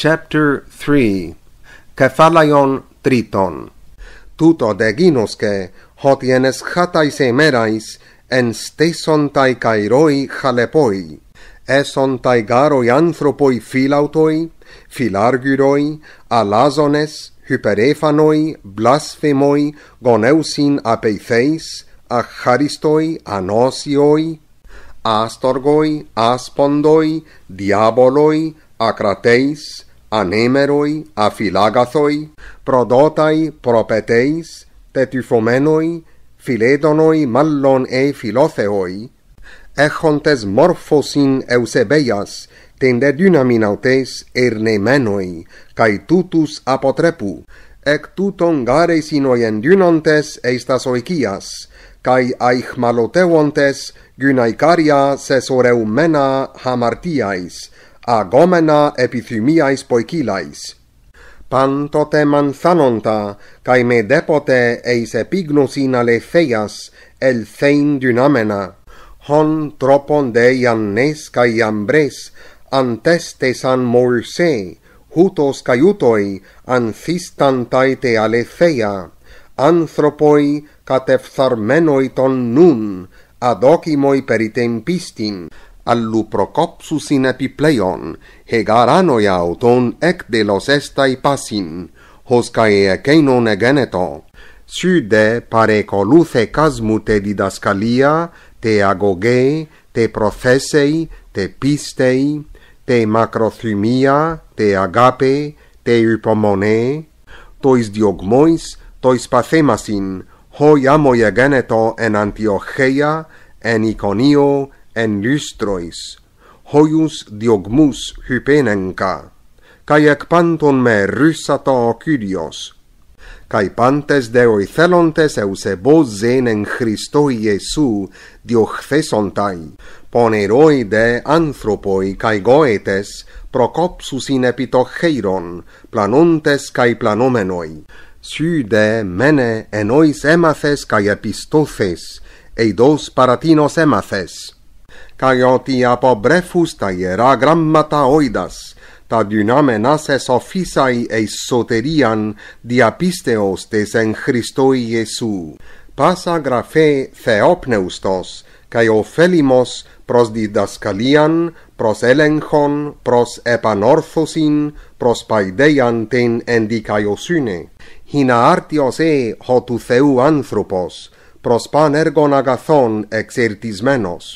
Chapter 3 Kephalaion Triton Tuto de ginosce hoti en es chatais e en steson tai cairoi chalepoi eson tai garoi anthropoi filautoi filargyroi alazones hyperefanoi blasfemoi goneusin apeitheis a anosioi astorgoi aspondoi diaboloi akrateis anemeroi aphilagathoi prodotai propeteis tetufomenoi philedonoi mallon e philotheoi echontes morphosin eusebeias tende dynamin autes ernemenoi kai tutus apotrepu ec tuton gare sinoi en dynontes eistas oikias kai aich maloteontes gynaikaria sesoreumena hamartiais agomena epithymiais poikilais. Pantote manthanonta, man cae me depote eis epignosin ale theias, el thein dynamena, hon tropon de iannes cae iambres, antestes an morse, hutos cae utoi, anthistantaite ale theia, anthropoi cateftharmenoi ton nun, adocimoi peritempistin al Luprocopsus in Epipleion, hegarano auton ec de los estai passin, hos cae ecenon egeneto. Sude pare coluce casmu te didascalia, te agoge, te prothesei, te pistei, te macrothymia, te agape, te hypomone, tois diogmois, tois pathemasin, hoi amoi egeneto en Antiocheia, en Iconio, en Iconio, en lystrois hoius diogmus hypenenka kai ek panton me rysata kydios kai pantes de thelontes eusebos zen en christo iesou diochthesontai poneroi de anthropoi kai goetes procopsus in epito cheiron planontes kai planomenoi sy de mene enois emathes kai epistothes eidos paratinos emathes και ότι από τα ιερά γράμματα όιδας, τα δυνάμενα σε σοφίσαί σωτηρίαν διαπίστεως της εν Χριστώ Ιησού. Πάσα γραφέ Θεόπνευστος, και ωφέλιμος προς διδασκαλίαν, προς έλεγχον, προς επανόρθωσιν, προς παϊδέιαν την ενδικαιοσύνη. Χίνα άρτιος ε, ο του Θεού άνθρωπος, προς πανέργων αγαθών εξερτισμένος.